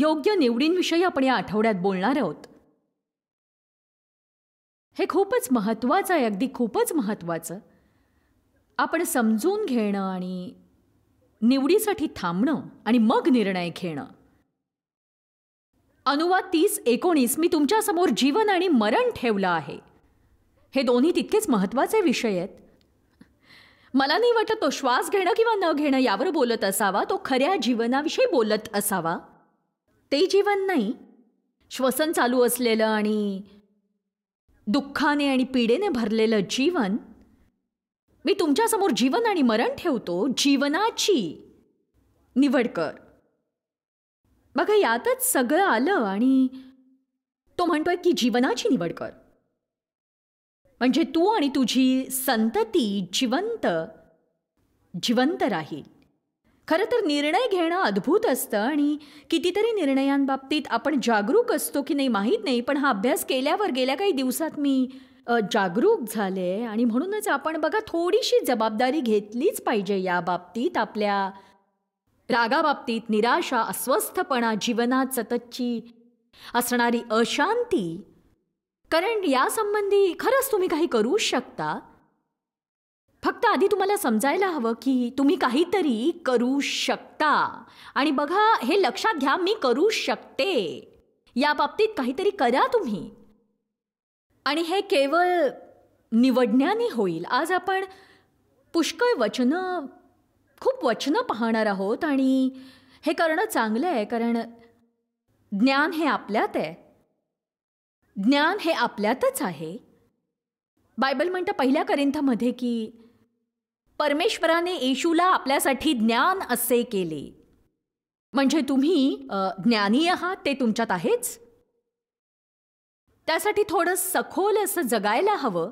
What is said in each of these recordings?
योग्य निवडींविषयी आपण या आठवड्यात बोलणार आहोत हे खूपच महत्त्वाचं आहे अगदी खूपच महत्त्वाचं आपण समजून घेणं आणि निवडीसाठी थांबणं आणि मग निर्णय घेणं अनुवाद तीस एकोणीस मी तुमच्यासमोर जीवन आणि मरण ठेवलं आहे हे दोन्ही तितकेच महत्त्वाचे विषय आहेत मला नाही वाटत तो श्वास घेणं किंवा न घेणं यावर बोलत असावा तो खऱ्या जीवनाविषयी बोलत असावा ते जीवन नाही श्वसन चालू असलेलं आणि दुःखाने आणि पीडेने भरलेलं जीवन मी तुमच्यासमोर जीवन आणि मरण ठेवतो जीवनाची निवड कर बघा यातच सगळं आलं आणि तो म्हणतोय की जीवनाची निवड कर म्हणजे तू आणि तुझी संतती जिवंत जिवंत राहील खरं तर निर्णय घेणं अद्भुत असतं आणि कितीतरी निर्णयांबाबतीत आपण जागरूक असतो की नाही माहीत नाही पण हा अभ्यास केल्यावर गेल्या काही दिवसात मी जागरूक झाले आणि म्हणूनच आपण बघा थोडीशी जबाबदारी घेतलीच पाहिजे या बाबतीत आपल्या रागाबाबतीत निराशा अस्वस्थपणा जीवनात सततची असणारी अशांती कारण यासंबंधी खरंच तुम्ही काही करू शकता फक्त आधी तुम्हाला समजायला हवं की तुम्ही काहीतरी करू शकता आणि बघा हे लक्षात घ्या मी करू शकते या बाबतीत काहीतरी करा तुम्ही आणि हे केवळ निवडण्याने होईल आज आपण पुष्कळ वचनं खूप वचनं पाहणार आहोत आणि हे करणं चांगलं आहे कारण ज्ञान हे आपल्यात आहे ज्ञान हे आपल्यातच आहे बायबल म्हणतं पहिल्या करिंथामध्ये की परमेश्वराने येशूला आपल्यासाठी ज्ञान असे केले म्हणजे तुम्ही ज्ञानी आहात ते तुमच्यात आहेच त्यासाठी थोडं सखोल असं जगायला हवं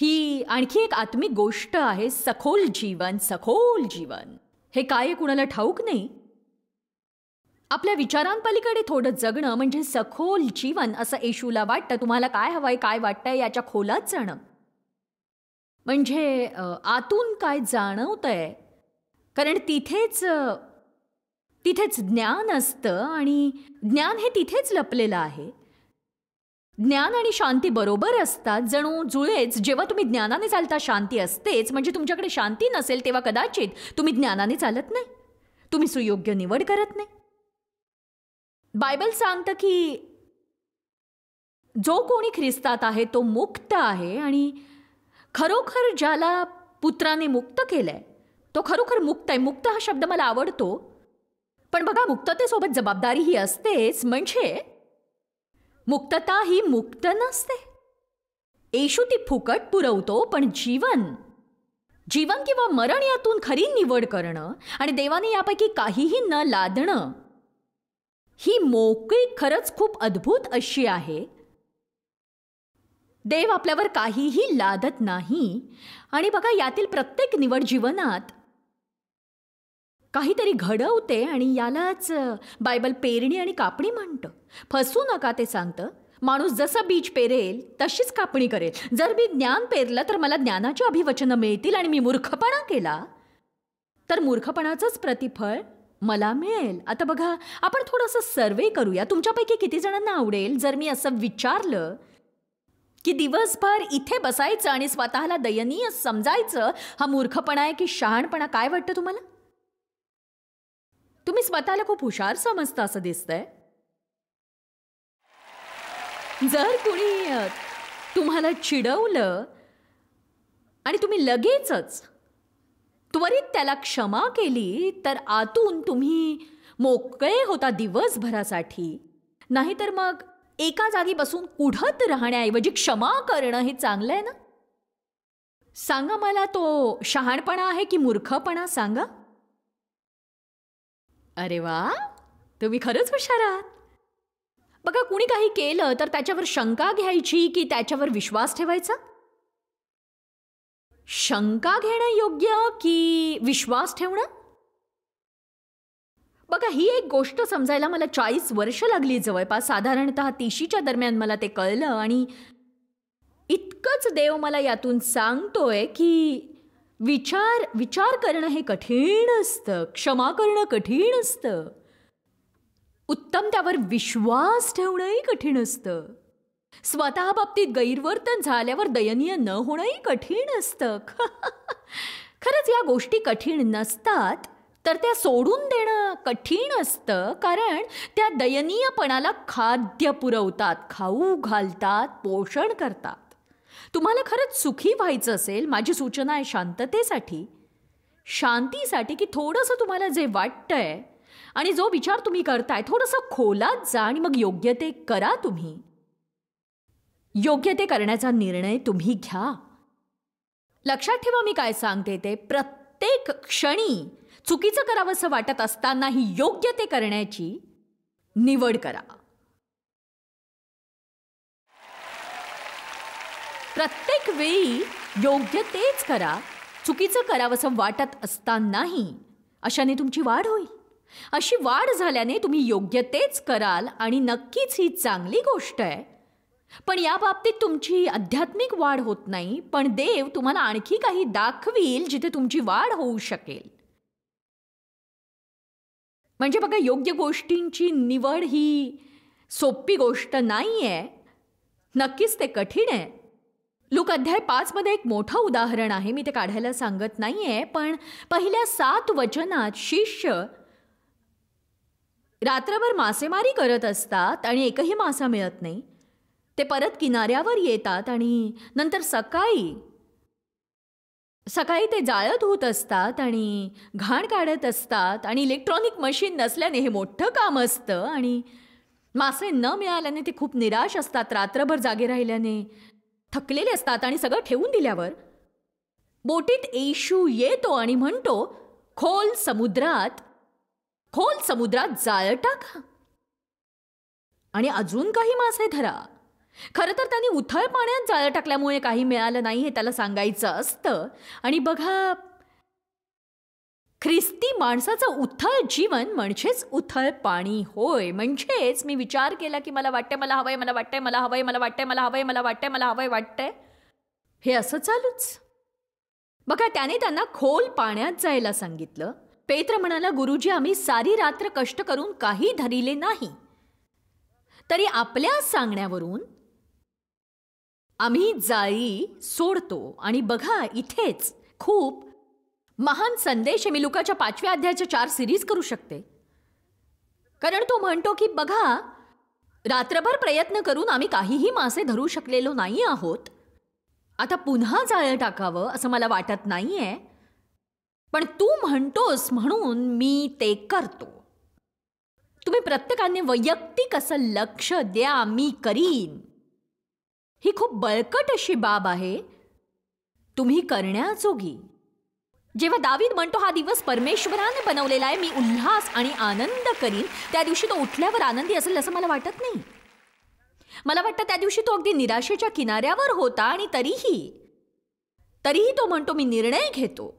ही आणखी एक आत्मिक गोष्ट आहे सखोल जीवन सखोल जीवन हे काय कुणाला ठाऊक नाही आपल्या विचारांपलीकडे थोडं जगणं म्हणजे सखोल जीवन असं येशूला वाटतं तुम्हाला काय हवंय काय वाटतंय याच्या खोलात जाणं म्हणजे आतून काय आहे कारण तिथेच तिथेच ज्ञान असतं आणि ज्ञान हे तिथेच लपलेलं आहे ज्ञान आणि शांती बरोबर असतात जणू जुळेच जेव्हा तुम्ही ज्ञानाने चालता शांती असतेच म्हणजे तुमच्याकडे शांती नसेल तेव्हा कदाचित तुम्ही ज्ञानाने चालत नाही तुम्ही सुयोग्य निवड करत नाही बायबल सांगतं की जो कोणी ख्रिस्तात आहे तो मुक्त आहे आणि खरोखर ज्याला पुत्राने मुक्त केले, तो खरोखर मुक्त आहे मुक्त हा शब्द मला आवडतो पण बघा मुक्ततेसोबत जबाबदारी ही असतेच म्हणजे मुक्तता ही मुक्त नसते येशू ती फुकट पुरवतो पण जीवन जीवन किंवा मरण यातून खरी निवड करणं आणि देवाने यापैकी काहीही न लादणं ही मोकळी खरंच खूप अद्भुत अशी आहे देव आपल्यावर काहीही लादत नाही आणि बघा यातील प्रत्येक निवड जीवनात काहीतरी घडवते आणि यालाच बायबल पेरणी आणि कापणी म्हणतं फसू नका ते सांगतं माणूस जसं बीज पेरेल तशीच कापणी करेल जर मी ज्ञान पेरलं तर मला ज्ञानाची अभिवचनं मिळतील आणि मी मूर्खपणा केला तर मूर्खपणाचंच प्रतिफळ मला मिळेल आता बघा आपण थोडंसं सर्वे करूया तुमच्यापैकी किती जणांना आवडेल जर मी असं विचारलं की दिवसभर इथे बसायचं आणि स्वतःला दयनीय समजायचं हा मूर्खपणा आहे की शहाणपणा काय वाटतं तुम्हाला तुम्ही स्वतःला खूप हुशार समजता असं दिसतंय जर कुणी तुम्हाला चिडवलं आणि तुम्ही लगेचच त्वरित त्याला क्षमा केली तर आतून तुम्ही मोकळे होता दिवसभरासाठी नाहीतर मग एका जागी बसून कुढत राहण्याऐवजी क्षमा करणं हे चांगलं आहे ना सांगा मला तो शहाणपणा आहे की मूर्खपणा सांगा अरे वा तुम्ही खरंच हुशार आहात बघा कुणी काही केलं तर त्याच्यावर शंका घ्यायची की त्याच्यावर विश्वास ठेवायचा शंका घेणं योग्य की विश्वास ठेवणं बघा ही एक गोष्ट समजायला मला चाळीस वर्ष लागली जवळपास साधारणत तीशीच्या दरम्यान मला ते कळलं आणि इतकंच देव मला यातून सांगतोय की विचार विचार करणं हे कठीण असतं क्षमा करणं कठीण असतं उत्तम त्यावर विश्वास ठेवणंही कठीण असतं स्वतः बाबतीत गैरवर्तन झाल्यावर दयनीय न होणंही कठीण असतं खरंच या गोष्टी कठीण नसतात तर त्या सोडून देणं कठीण असतं कारण त्या दयनीयपणाला खाद्य पुरवतात खाऊ घालतात पोषण करतात तुम्हाला खरंच सुखी व्हायचं असेल माझी सूचना आहे शांततेसाठी शांतीसाठी की थोडंसं तुम्हाला जे वाटतंय आणि जो विचार तुम्ही करताय थोडंसं खोलात जा आणि मग योग्य ते करा तुम्ही योग्य ते करण्याचा निर्णय तुम्ही घ्या लक्षात ठेवा मी काय सांगते ते प्रत्येक क्षणी चुकीचं करावंसं वाटत असतानाही योग्य ते करण्याची निवड करा प्रत्येक वेळी योग्य तेच करा चुकीचं करावंसं वाटत असतानाही अशाने तुमची वाढ होईल अशी वाढ झाल्याने तुम्ही योग्य तेच कराल आणि नक्कीच ही चांगली गोष्ट आहे पण या बाबतीत तुमची आध्यात्मिक वाढ होत नाही पण देव तुम्हाला आणखी काही दाखवील जिथे तुमची वाढ होऊ शकेल म्हणजे बघा योग्य गोष्टींची निवड ही सोपी गोष्ट नाही आहे नक्कीच ते कठीण आहे लूक अध्याय पाचमध्ये एक मोठं उदाहरण आहे मी ते काढायला सांगत नाही आहे पण पहिल्या सात वचनात शिष्य रात्रभर मासेमारी करत असतात आणि एकही मासा मिळत नाही ते परत किनाऱ्यावर येतात आणि नंतर सकाळी सकाळी ते जाळं धुत असतात आणि घाण काढत असतात आणि इलेक्ट्रॉनिक मशीन नसल्याने हे मोठं काम असतं आणि मासे न मिळाल्याने ते खूप निराश असतात रात्रभर जागे राहिल्याने थकलेले असतात आणि सगळं ठेवून दिल्यावर बोटीत येशू येतो आणि म्हणतो खोल समुद्रात खोल समुद्रात जाळं टाका आणि अजून काही मासे धरा खरं तर त्यांनी उथळ पाण्यात जाळं टाकल्यामुळे काही मिळालं नाही हे त्याला सांगायचं असतं आणि बघा ख्रिस्ती माणसाचं उथळ जीवन म्हणजेच उथळ पाणी होय म्हणजेच मी विचार केला की मला वाटतंय मला हवंय मला वाटतंय मला हवंय मला वाटतंय मला हवंय मला वाटतंय मला हवंय वाटतंय हे असं चालूच बघा त्याने त्यांना खोल पाण्यात जायला सांगितलं पेत्र म्हणाला गुरुजी आम्ही सारी रात्र कष्ट करून काही धरिले नाही तरी आपल्या सांगण्यावरून आम्ही जाळी सोडतो आणि बघा इथेच खूप महान संदेश मी लुकाच्या पाचव्या अध्यायाच्या चार सिरीज करू शकते कारण तो म्हणतो की बघा रात्रभर प्रयत्न करून आम्ही काहीही मासे धरू शकलेलो नाही आहोत आता पुन्हा जाळं टाकावं असं मला वाटत नाही आहे पण तू म्हणतोस म्हणून मी ते करतो तुम्ही प्रत्येकाने वैयक्तिक असं लक्ष द्या मी करीन ही खूप बळकट अशी बाब आहे तुम्ही करण्याजोगी जेव्हा दावीद म्हणतो हा दिवस परमेश्वराने बनवलेला आहे मी उल्हास आणि आनंद करीन त्या दिवशी तो उठल्यावर आनंदी असेल असं मला वाटत नाही मला वाटतं त्या दिवशी तो अगदी निराशेच्या किनाऱ्यावर होता आणि तरीही तरीही तो म्हणतो मी निर्णय घेतो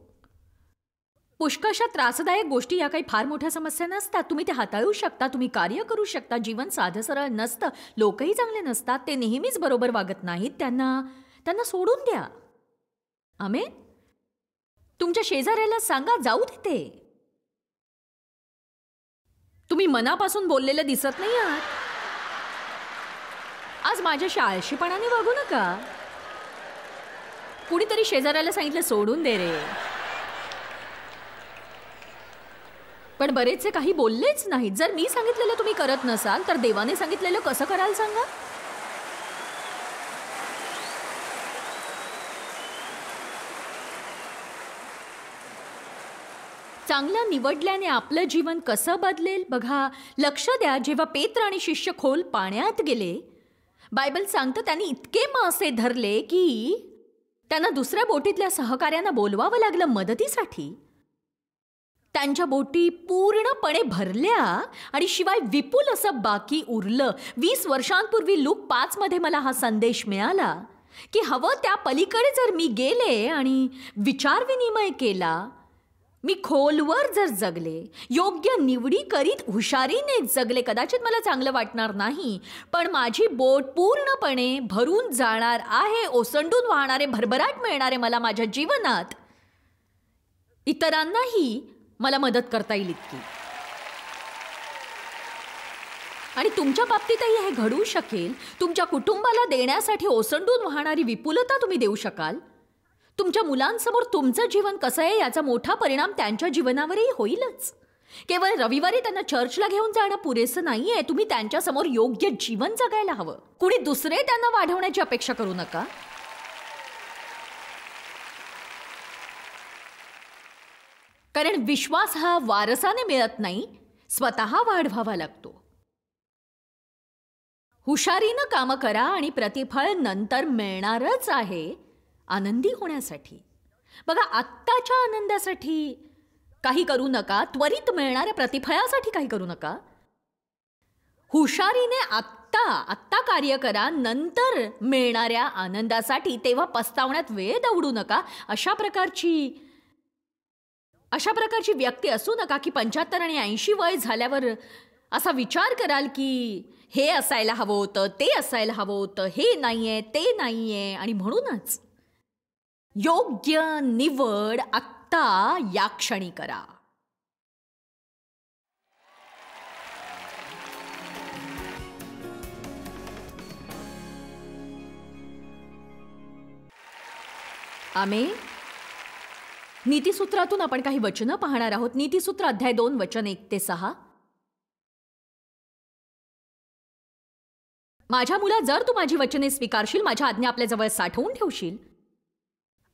पुष्कळशा त्रासदायक गोष्टी या काही फार मोठ्या समस्या नसतात तुम्ही ते हाताळू शकता तुम्ही कार्य करू शकता जीवन साधं सरळ नसतं लोकही चांगले नसतात ते नेहमीच बरोबर वागत नाहीत त्यांना त्यांना सोडून द्या आमे तुमच्या शेजाऱ्याला सांगा जाऊ तिथे तुम्ही मनापासून बोललेलं दिसत नाही आहात आज माझ्याशी आळशीपणाने वागू नका कुणीतरी शेजाऱ्याला सांगितलं सोडून दे रे पण बरेचसे काही बोललेच नाहीत जर मी सांगितलेलं तुम्ही करत नसाल तर देवाने सांगितलेलं कसं कराल सांगा चांगलं निवडल्याने आपलं जीवन कसं बदलेल बघा लक्ष द्या जेव्हा पेत्र आणि शिष्य खोल पाण्यात गेले बायबल सांगतं त्यांनी इतके मासे धरले की त्यांना दुसऱ्या बोटीतल्या सहकाऱ्यांना बोलवावं लागलं मदतीसाठी त्यांच्या बोटी पूर्णपणे भरल्या आणि शिवाय विपुल असं बाकी उरलं वीस वर्षांपूर्वी लूक पाचमध्ये मला हा संदेश मिळाला की हवं त्या पलीकडे जर मी गेले आणि विचारविनिमय केला मी खोलवर जर जगले योग्य निवडी करीत हुशारीने जगले कदाचित मला चांगलं वाटणार नाही पण माझी बोट पूर्णपणे भरून जाणार आहे ओसंडून वाहणारे भरभराट मिळणारे मला माझ्या जीवनात इतरांनाही मला मदत करता येईल इतकी आणि तुमच्या बाबतीतही हे घडू शकेल तुमच्या कुटुंबाला देण्यासाठी ओसंडून वाहणारी विपुलता तुम्ही देऊ शकाल तुमच्या मुलांसमोर तुमचं जीवन कसं आहे याचा मोठा परिणाम त्यांच्या जीवनावरही होईलच केवळ रविवारी त्यांना चर्चला घेऊन जाणं पुरेसं नाहीये तुम्ही त्यांच्यासमोर योग्य जीवन जगायला हवं कुणी दुसरे त्यांना वाढवण्याची अपेक्षा करू नका कारण विश्वास हा वारसाने मिळत नाही स्वतः वाढवावा लागतो हुशारीनं कामं करा आणि प्रतिफळ नंतर मिळणारच आहे आनंदी होण्यासाठी बघा आत्ताच्या आनंदासाठी काही करू नका त्वरित मिळणाऱ्या प्रतिफळासाठी काही करू नका हुशारीने आत्ता आत्ता कार्य करा नंतर मिळणाऱ्या आनंदासाठी तेव्हा पस्तावण्यात वेळ दवडू नका अशा प्रकारची अशा प्रकारची व्यक्ती असू नका की पंच्याहत्तर आणि ऐंशी वय झाल्यावर असा विचार कराल की हे असायला हवं होतं ते असायला हवं होतं हे नाही आहे ते नाही आहे आणि म्हणूनच योग्य निवड आत्ता या क्षणी करा आम्ही नीतीसूत्रातून आपण काही वचनं पाहणार आहोत नीतीसूत्र अध्याय दोन वचन एक ते सहा माझ्या मुला जर तू माझी वचने स्वीकारशील माझ्या आज्ञा आपल्याजवळ साठवून ठेवशील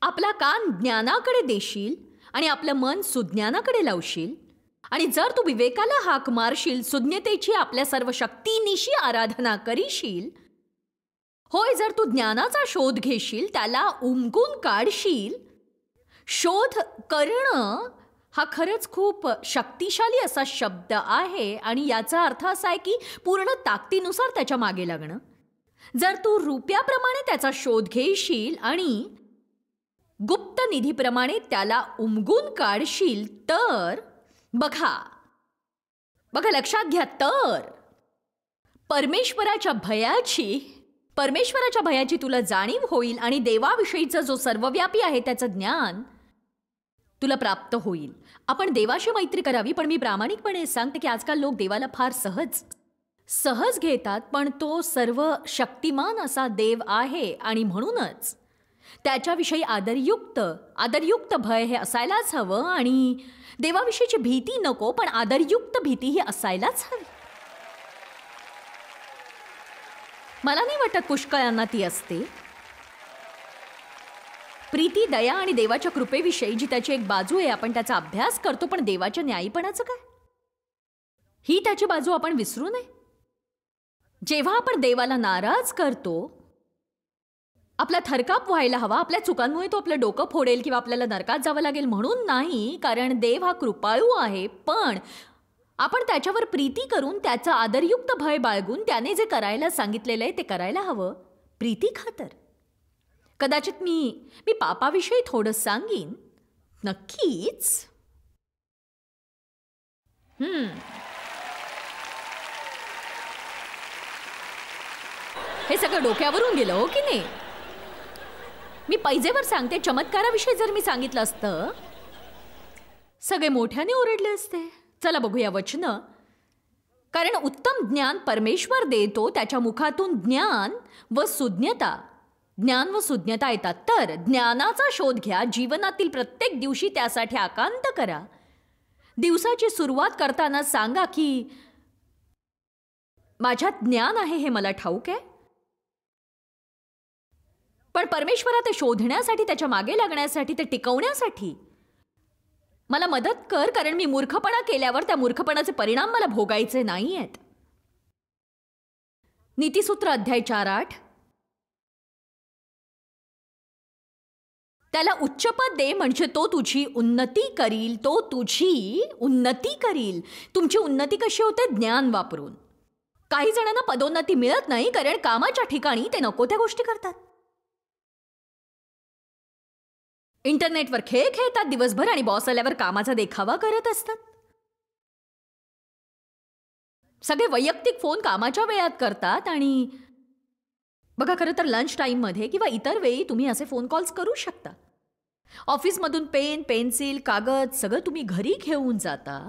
आपला कान ज्ञानाकडे देशील आणि आपलं मन सुज्ञानाकडे लावशील आणि जर तू विवेकाला हाक मारशील सुज्ञतेची आपल्या सर्व शक्तीनिशी आराधना करीशील होय जर तू ज्ञानाचा शोध घेशील त्याला उमगून काढशील शोध करणं हा खरंच खूप शक्तिशाली असा शब्द आहे आणि याचा अर्थ असा आहे की पूर्ण ताकदीनुसार त्याच्या मागे लागणं जर तू रुपयाप्रमाणे त्याचा शोध घेशील आणि गुप्त निधीप्रमाणे त्याला उमगून काढशील तर बघा बघा लक्षात घ्या तर परमेश्वराच्या भयाची परमेश्वराच्या भयाची तुला जाणीव होईल आणि देवाविषयीचं जो सर्वव्यापी आहे त्याचं ज्ञान तुला प्राप्त होईल आपण देवाशी मैत्री करावी पण मी प्रामाणिकपणे सांगते की आजकाल लोक देवाला फार सहज सहज घेतात पण तो सर्व शक्तिमान असा देव आहे आणि म्हणूनच त्याच्याविषयी आदरयुक्त आदरयुक्त भय हे असायलाच हवं आणि देवाविषयीची भीती नको पण आदरयुक्त भीती ही असायलाच हवी मला नाही वाटत पुष्कळांना ती असते प्रीती दया आणि देवाच्या कृपेविषयी जी त्याची एक बाजू आहे आपण त्याचा अभ्यास करतो पण देवाच्या न्यायीपणाचं काय ही त्याची बाजू आपण विसरू नये जेव्हा आपण देवाला नाराज करतो आपला थरकाप व्हायला हवा आपल्या चुकांमुळे तो आपलं डोकं फोडेल किंवा आपल्याला नरकात जावं लागेल म्हणून नाही कारण देव हा कृपाळू आहे पण आपण त्याच्यावर प्रीती करून त्याचा आदरयुक्त भय बाळगून त्याने जे करायला सांगितलेलं आहे ते करायला हवं प्रीती खातर कदाचित मी मी पापाविषयी थोडं सांगीन नक्कीच हे सगळं डोक्यावरून गेलं हो की नाही मी पैजेवर सांगते चमत्काराविषयी जर मी सांगितलं असतं सगळे मोठ्याने ओरडले असते चला बघूया वचन कारण उत्तम ज्ञान परमेश्वर देतो त्याच्या मुखातून ज्ञान व सुज्ञता ज्ञान व सुज्ञता येतात तर ज्ञानाचा शोध घ्या जीवनातील प्रत्येक दिवशी त्यासाठी आकांत करा दिवसाची सुरुवात करताना सांगा की माझ्यात ज्ञान आहे हे मला ठाऊक आहे पण परमेश्वरा ते शोधण्यासाठी त्याच्या मागे लागण्यासाठी ते टिकवण्यासाठी मला मदत कर कारण मी मूर्खपणा केल्यावर त्या मूर्खपणाचे परिणाम मला भोगायचे नाही आहेत नीतीसूत्र अध्याय चार आठ त्याला उच्चपद दे म्हणजे तो तुझी उन्नती करील तो तुझी उन्नती करील तुमची उन्नती कशी होते ज्ञान वापरून काही जणांना पदोन्नती मिळत नाही कारण कामाच्या ठिकाणी ते नको त्या गोष्टी करतात इंटरनेटवर खेळ खेळतात दिवसभर आणि बॉस आल्यावर कामाचा देखावा करत असतात सगळे वैयक्तिक फोन कामाच्या वेळात करतात आणि बघा खरं तर लंच टाईममध्ये किंवा इतर वेळी तुम्ही असे फोन कॉल्स करू शकता ऑफिसमधून पेन पेन्सिल कागद सगळं तुम्ही घरी घेऊन जाता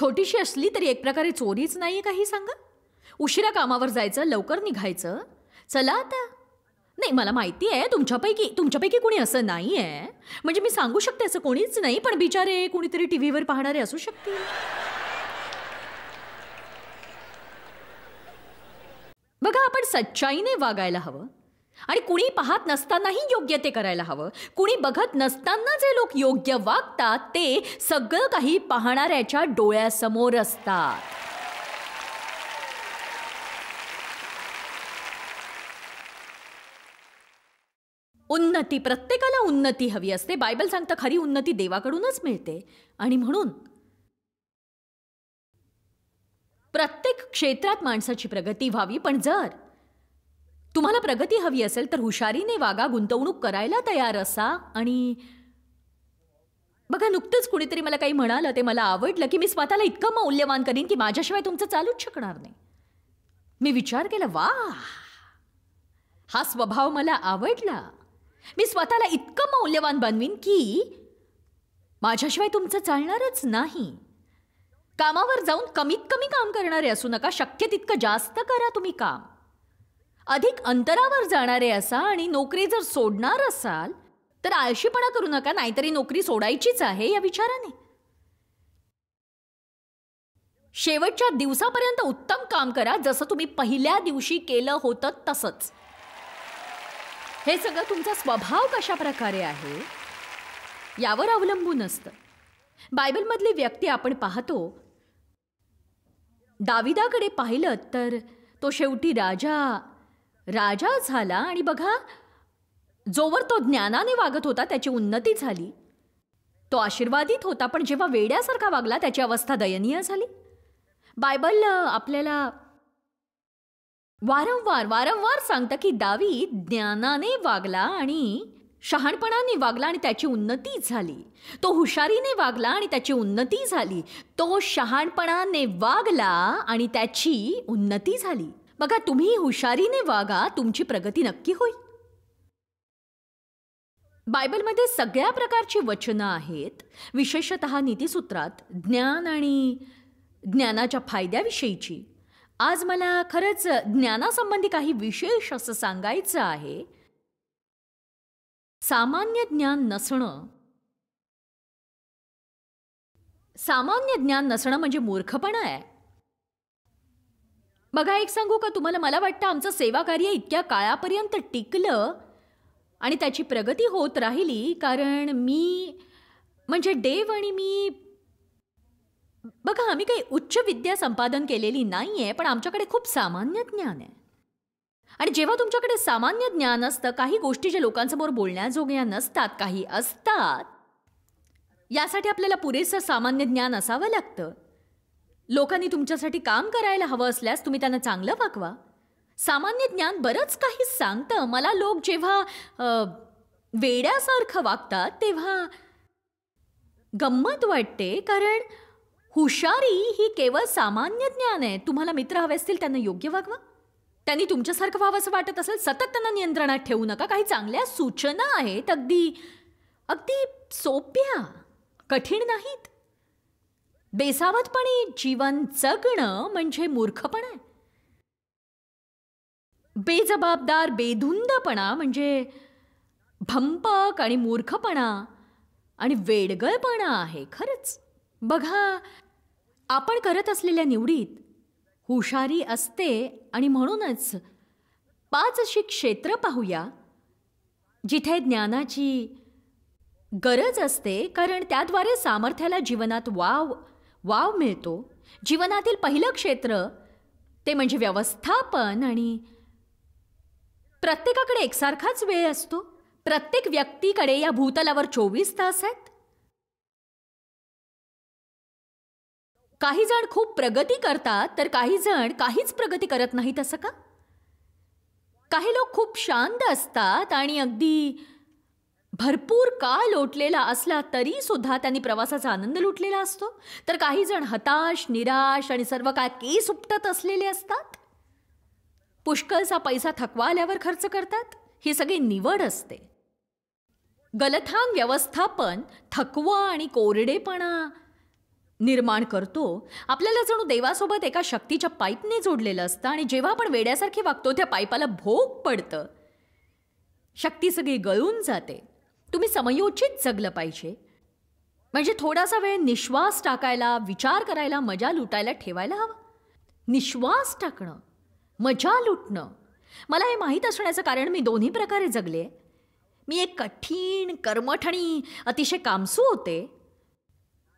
छोटीशी असली तरी एक प्रकारे चोरीच नाही काही सांगा उशिरा कामावर जायचं लवकर निघायचं चला आता नाही मला माहिती आहे तुमच्यापैकी तुमच्यापैकी कोणी असं नाही आहे म्हणजे मी सांगू शकते असं कोणीच नाही पण बिचारे कोणीतरी टी व्हीवर पाहणारे असू शकते बघा आपण सच्चाईने वागायला हवं आणि कुणी पाहत नसतानाही योग्य ते करायला हवं कुणी बघत नसताना जे लोक योग्य वागतात ते सगळं काही पाहणाऱ्याच्या डोळ्यासमोर असतात उन्नती प्रत्येकाला उन्नती हवी असते बायबल सांगतं खरी उन्नती देवाकडूनच मिळते आणि म्हणून प्रत्येक क्षेत्रात माणसाची प्रगती व्हावी पण जर तुम्हाला प्रगती हवी असेल तर हुशारीने वागा गुंतवणूक करायला तयार असा आणि बघा नुकतंच कुणीतरी मला काही म्हणालं ते मला आवडलं की मी स्वतःला इतकं मौल्यवान करीन की माझ्याशिवाय तुमचं चालूच शकणार नाही मी विचार केला वा हा स्वभाव मला आवडला मी स्वतःला इतकं मौल्यवान बनवीन की माझ्याशिवाय तुमचं चालणारच नाही कामावर जाऊन कमीत कमी काम करणारे असू नका शक्य तितकं जास्त करा तुम्ही काम अधिक अंतरावर जाणारे असा आणि नोकरी जर सोडणार असाल तर आळशीपणा करू नका नाहीतरी नोकरी सोडायचीच आहे या विचाराने शेवटच्या दिवसापर्यंत उत्तम काम करा जसं तुम्ही पहिल्या दिवशी केलं होतं तसंच हे सगळं तुमचा स्वभाव कशा प्रकारे आहे यावर अवलंबून असतं बायबलमधली व्यक्ती आपण पाहतो दाविदाकडे पाहिलं तर तो शेवटी राजा राजा झाला आणि बघा जोवर तो ज्ञानाने वागत होता त्याची उन्नती झाली तो आशीर्वादित होता पण जेव्हा वेड्यासारखा वागला त्याची अवस्था दयनीय झाली बायबल आपल्याला वारंवार वारंवार सांगतं की दावी ज्ञानाने वागला आणि शहाणपणाने वागला आणि त्याची उन्नती झाली तो हुशारीने वागला आणि त्याची उन्नती झाली तो शहाणपणाने वागला आणि त्याची उन्नती झाली बघा तुम्ही हुशारीने वागा तुमची प्रगती नक्की होईल बायबलमध्ये सगळ्या प्रकारची वचनं आहेत विशेषत नीतीसूत्रात ज्ञान आणि ज्ञानाच्या फायद्याविषयीची आज मला खरंच ज्ञानासंबंधी काही विशेष असं सांगायचं आहे सामान्य ज्ञान नसणं सामान्य ज्ञान नसणं म्हणजे मूर्खपणा आहे बघा एक सांगू का तुम्हाला मला वाटतं आमचं सेवा कार्य इतक्या काळापर्यंत टिकलं आणि त्याची प्रगती होत राहिली कारण मी म्हणजे देव आणि मी बघा आम्ही काही उच्च विद्या संपादन केलेली नाही आहे पण आमच्याकडे खूप सामान्य ज्ञान आहे आणि जेव्हा तुमच्याकडे सामान्य ज्ञान असतं काही गोष्टी ज्या लोकांसमोर बोलण्याजोग्या नसतात काही असतात यासाठी आपल्याला पुरेसं सामान्य ज्ञान असावं लागतं लोकांनी तुमच्यासाठी काम करायला हवं असल्यास तुम्ही त्यांना चांगलं वागवा सामान्य ज्ञान बरंच काही सांगतं मला लोक जेव्हा वेड्यासारखं वागतात तेव्हा गंमत वाटते कारण हुशारी ही केवळ सामान्य ज्ञान आहे तुम्हाला मित्र हवे असतील त्यांना योग्य वागवा त्यांनी तुमच्यासारखं असं वाटत असेल सतत त्यांना नियंत्रणात ठेवू नका काही चांगल्या सूचना आहेत अगदी अगदी सोप्या कठीण नाहीत बेसावतपणे जीवन जगणं म्हणजे मूर्खपण आहे बेजबाबदार बेधुंदपणा म्हणजे भंपक आणि मूर्खपणा आणि वेडगळपणा आहे खरंच बघा आपण करत असलेल्या निवडीत हुशारी असते आणि म्हणूनच पाच अशी क्षेत्र पाहूया जिथे ज्ञानाची गरज असते कारण त्याद्वारे सामर्थ्याला जीवनात वाव वाव मिळतो जीवनातील पहिलं क्षेत्र ते म्हणजे व्यवस्थापन आणि प्रत्येकाकडे एकसारखाच वेळ असतो प्रत्येक व्यक्तीकडे या भूतलावर चोवीस तास आहेत काही जण खूप प्रगती करतात तर काही जण काहीच प्रगती करत नाहीत असं का काही लोक खूप शांत असतात आणि अगदी भरपूर काळ लोटलेला असला तरी सुद्धा त्यांनी प्रवासाचा आनंद लुटलेला असतो तर काही जण हताश निराश आणि सर्व काय केस उपटत असलेले असतात पुष्कळचा पैसा थकवा आल्यावर खर्च करतात ही सगळी निवड असते गलथान व्यवस्थापन थकवा आणि कोरडेपणा निर्माण करतो आपल्याला जणू देवासोबत एका शक्तीच्या पाईपने जोडलेलं असतं आणि जेव्हा आपण वेड्यासारखे वागतो त्या पाईपाला भोग पडतं शक्ती सगळी गळून जाते तुम्ही समयोचित जगलं पाहिजे म्हणजे थोडासा वेळ निश्वास टाकायला विचार करायला मजा लुटायला ठेवायला हवा निश्वास टाकणं मजा लुटणं मला हे माहीत असण्याचं कारण मी दोन्ही प्रकारे जगले मी एक कठीण कर्मठ आणि अतिशय कामसू होते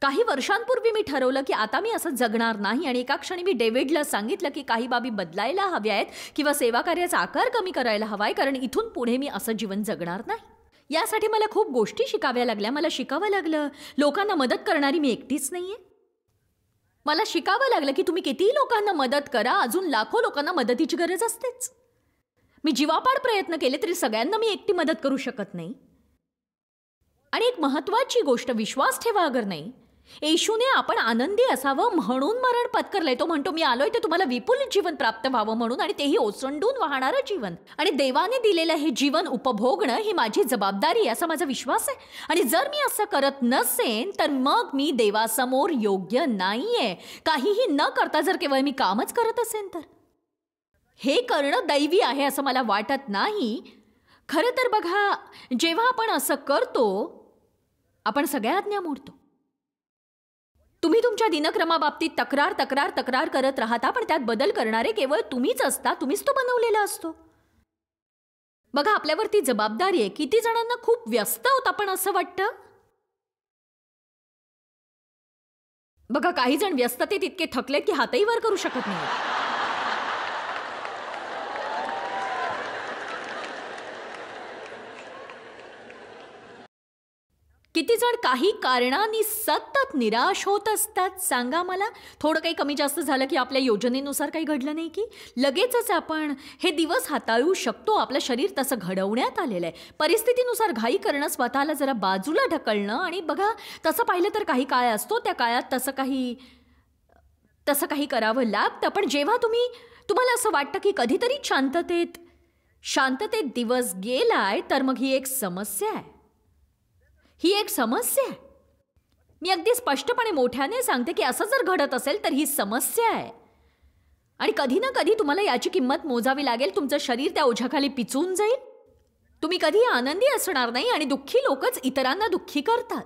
काही वर्षांपूर्वी मी ठरवलं की आता मी असं जगणार नाही आणि एका क्षणी मी डेव्हिडला सांगितलं की काही बाबी बदलायला हव्या आहेत किंवा सेवाकार्याचा आकार कमी करायला आहे कारण इथून पुढे मी असं जीवन जगणार नाही यासाठी मला खूप गोष्टी शिकाव्या लागल्या मला शिकावं लागलं लोकांना मदत करणारी मी एकटीच नाही आहे मला शिकावं लागलं की तुम्ही कितीही लोकांना मदत करा अजून लाखो लोकांना मदतीची गरज असतेच मी जीवापाड प्रयत्न केले तरी सगळ्यांना मी एकटी मदत करू शकत नाही आणि एक महत्त्वाची गोष्ट विश्वास ठेवा अगर नाही येशूने आपण आनंदी असावं म्हणून मरण पत्करलंय तो म्हणतो मी आलोय ते तुम्हाला विपुल जीवन प्राप्त व्हावं म्हणून आणि तेही ओसंडून वाहणारं जीवन आणि देवाने दिलेलं हे जीवन उपभोगणं ही माझी जबाबदारी असा माझा विश्वास आहे आणि जर मी असं करत नसेन तर मग मी देवासमोर योग्य नाहीये काहीही न करता जर केवळ मी कामच करत असेन तर हे करणं दैवी आहे असं मला वाटत नाही खरं तर बघा जेव्हा आपण असं करतो आपण सगळ्या आज्ञा मोडतो तुम्ही तुमच्या दिनक्रमाबाबतीत तक्रार तक्रार तक्रार करत राहता पण त्यात बदल करणारे केवळ तुम्हीच असता तुम्हीच तो बनवलेला असतो बघा आपल्यावरती जबाबदारी आहे किती जणांना खूप व्यस्त होत आपण असं वाटतं बघा काही जण व्यस्ततेत इतके थकलेत की हातही वर करू शकत नाही किती जण काही कारणांनी सतत निराश होत असतात सांगा मला थोडं काही कमी जास्त झालं की आपल्या योजनेनुसार काही घडलं नाही की लगेचच आपण हे दिवस हाताळू शकतो आपलं शरीर तसं घडवण्यात आलेलं आहे परिस्थितीनुसार घाई करणं स्वतःला जरा बाजूला ढकलणं आणि बघा तसं पाहिलं तर काही काळ असतो त्या काळात तसं काही तसं काही करावं लागतं पण जेव्हा तुम्ही तुम्हाला असं वाटतं की कधीतरी शांततेत शांततेत दिवस गेलाय तर मग ही एक समस्या आहे ही एक समस्या आहे मी अगदी स्पष्टपणे मोठ्याने सांगते की असं जर घडत असेल तर ही समस्या आहे आणि कधी ना कधी तुम्हाला याची किंमत मोजावी लागेल तुमचं शरीर त्या ओझ्याखाली पिचून जाईल तुम्ही कधी आनंदी असणार नाही आणि दुःखी लोकच इतरांना दुःखी करतात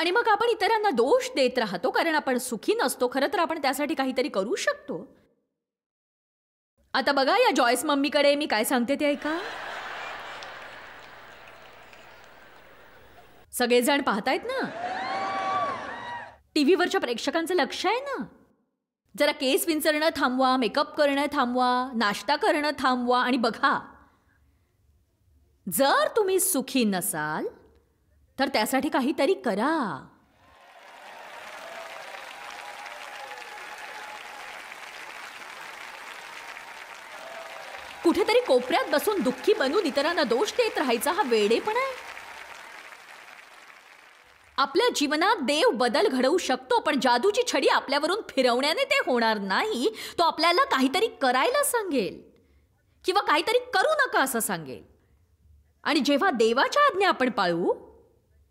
आणि मग आपण इतरांना दोष देत राहतो कारण आपण सुखी नसतो खरं तर आपण त्यासाठी काहीतरी करू शकतो आता बघा या जॉयस मम्मीकडे मी काय सांगते ते ऐका सगळेजण पाहतायत ना टीव्हीवरच्या प्रेक्षकांचं लक्ष आहे ना जरा केस विंचरणं थांबवा मेकअप करणं थांबवा नाश्ता करणं थांबवा आणि बघा जर तुम्ही सुखी नसाल तर त्यासाठी काहीतरी करा कुठेतरी कोपऱ्यात बसून दुःखी बनून इतरांना दोष देत राहायचा हा वेडेपणा आहे आपल्या जीवनात देव बदल घडवू शकतो पण जादूची छडी आपल्यावरून फिरवण्याने ते होणार नाही तो आपल्याला काहीतरी करायला सांगेल किंवा काहीतरी करू नका असं सांगेल आणि जेव्हा देवाच्या आज्ञा आपण पाळू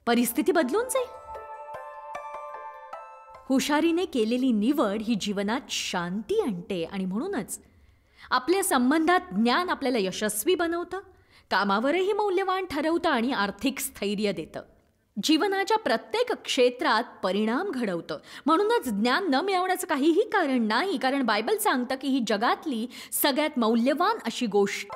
परिस्थिती बदलून जाईल हुशारीने केलेली निवड ही जीवनात शांती आणते आणि म्हणूनच आपल्या संबंधात ज्ञान आपल्याला यशस्वी बनवतं कामावरही मौल्यवान ठरवतं आणि आर्थिक स्थैर्य देतं जीवनाच्या प्रत्येक क्षेत्रात परिणाम घडवतं म्हणूनच ज्ञान न मिळवण्याचं काहीही कारण नाही कारण बायबल सांगतं की ही जगातली सगळ्यात मौल्यवान अशी गोष्ट